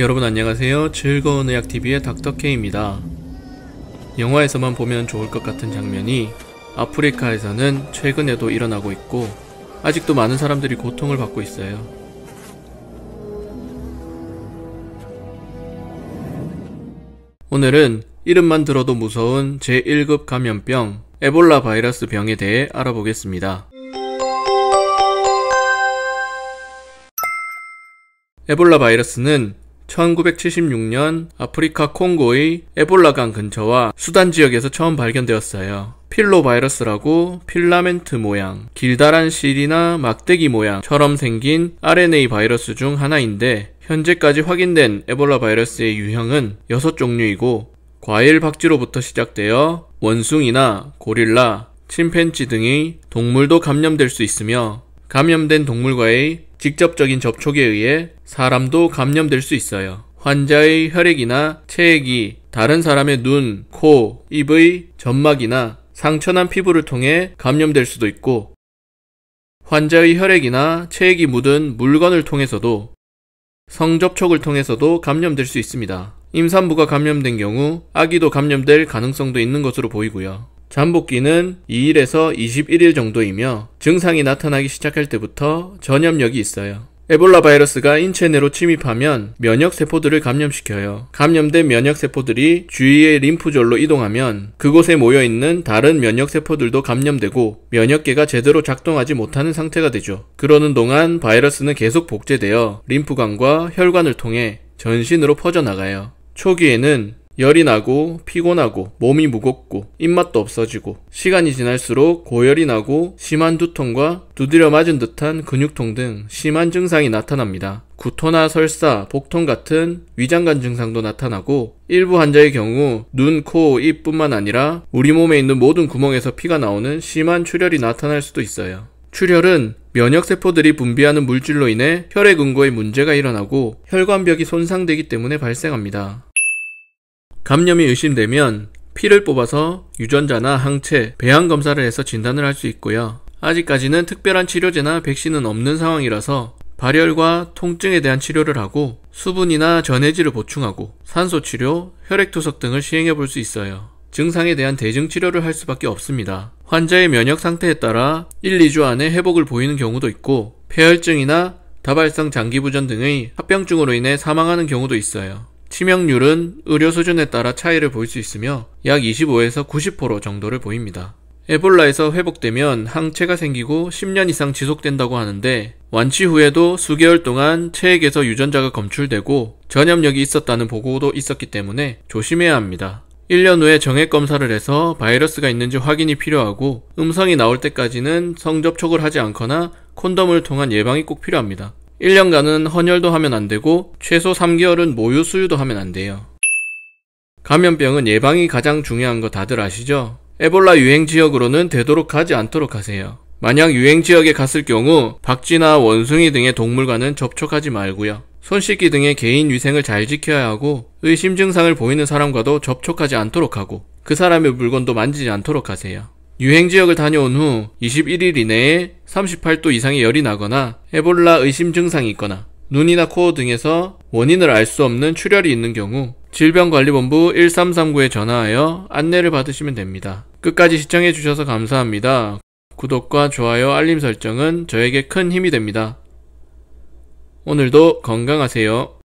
여러분 안녕하세요. 즐거운 의학TV의 닥터K입니다. 영화에서만 보면 좋을 것 같은 장면이 아프리카에서는 최근에도 일어나고 있고 아직도 많은 사람들이 고통을 받고 있어요. 오늘은 이름만 들어도 무서운 제1급 감염병 에볼라 바이러스 병에 대해 알아보겠습니다. 에볼라 바이러스는 1976년 아프리카 콩고의 에볼라강 근처와 수단 지역에서 처음 발견되었어요. 필로 바이러스라고 필라멘트 모양, 길다란 실이나 막대기 모양처럼 생긴 RNA 바이러스 중 하나인데 현재까지 확인된 에볼라 바이러스의 유형은 6종류이고 과일 박쥐로부터 시작되어 원숭이나 고릴라, 침팬지 등의 동물도 감염될 수 있으며 감염된 동물과의 직접적인 접촉에 의해 사람도 감염될 수 있어요. 환자의 혈액이나 체액이 다른 사람의 눈, 코, 입의 점막이나 상처난 피부를 통해 감염될 수도 있고 환자의 혈액이나 체액이 묻은 물건을 통해서도 성접촉을 통해서도 감염될 수 있습니다. 임산부가 감염된 경우 아기도 감염될 가능성도 있는 것으로 보이고요. 잠복기는 2일에서 21일 정도이며 증상이 나타나기 시작할 때부터 전염력이 있어요. 에볼라 바이러스가 인체 내로 침입하면 면역세포들을 감염시켜요. 감염된 면역세포들이 주위의 림프절로 이동하면 그곳에 모여있는 다른 면역세포들도 감염되고 면역계가 제대로 작동하지 못하는 상태가 되죠. 그러는 동안 바이러스는 계속 복제되어 림프관과 혈관을 통해 전신으로 퍼져나가요. 초기에는 열이 나고 피곤하고 몸이 무겁고 입맛도 없어지고 시간이 지날수록 고열이 나고 심한 두통과 두드려 맞은 듯한 근육통 등 심한 증상이 나타납니다. 구토나 설사, 복통 같은 위장관 증상도 나타나고 일부 환자의 경우 눈, 코, 입뿐만 아니라 우리 몸에 있는 모든 구멍에서 피가 나오는 심한 출혈이 나타날 수도 있어요. 출혈은 면역세포들이 분비하는 물질로 인해 혈액 응고에 문제가 일어나고 혈관벽이 손상되기 때문에 발생합니다. 감염이 의심되면 피를 뽑아서 유전자나 항체, 배양 검사를 해서 진단을 할 수 있고요. 아직까지는 특별한 치료제나 백신은 없는 상황이라서 발열과 통증에 대한 치료를 하고 수분이나 전해질을 보충하고 산소 치료, 혈액 투석 등을 시행해 볼 수 있어요. 증상에 대한 대증 치료를 할 수밖에 없습니다. 환자의 면역 상태에 따라 1, 2주 안에 회복을 보이는 경우도 있고 폐혈증이나 다발성 장기부전 등의 합병증으로 인해 사망하는 경우도 있어요. 치명률은 의료 수준에 따라 차이를 볼 수 있으며 약 25에서 90% 정도를 보입니다. 에볼라에서 회복되면 항체가 생기고 10년 이상 지속된다고 하는데 완치 후에도 수개월 동안 체액에서 유전자가 검출되고 전염력이 있었다는 보고도 있었기 때문에 조심해야 합니다. 1년 후에 정액 검사를 해서 바이러스가 있는지 확인이 필요하고 음성이 나올 때까지는 성접촉을 하지 않거나 콘돔을 통한 예방이 꼭 필요합니다. 1년간은 헌혈도 하면 안 되고 최소 3개월은 모유 수유도 하면 안 돼요. 감염병은 예방이 가장 중요한 거 다들 아시죠? 에볼라 유행 지역으로는 되도록 가지 않도록 하세요. 만약 유행 지역에 갔을 경우 박쥐나 원숭이 등의 동물과는 접촉하지 말고요. 손 씻기 등의 개인 위생을 잘 지켜야 하고 의심 증상을 보이는 사람과도 접촉하지 않도록 하고 그 사람의 물건도 만지지 않도록 하세요. 유행 지역을 다녀온 후 21일 이내에 38도 이상의 열이 나거나 에볼라 의심 증상이 있거나 눈이나 코 등에서 원인을 알 수 없는 출혈이 있는 경우 질병관리본부 1339에 전화하여 안내를 받으시면 됩니다. 끝까지 시청해주셔서 감사합니다. 구독과 좋아요, 알림 설정은 저에게 큰 힘이 됩니다. 오늘도 건강하세요.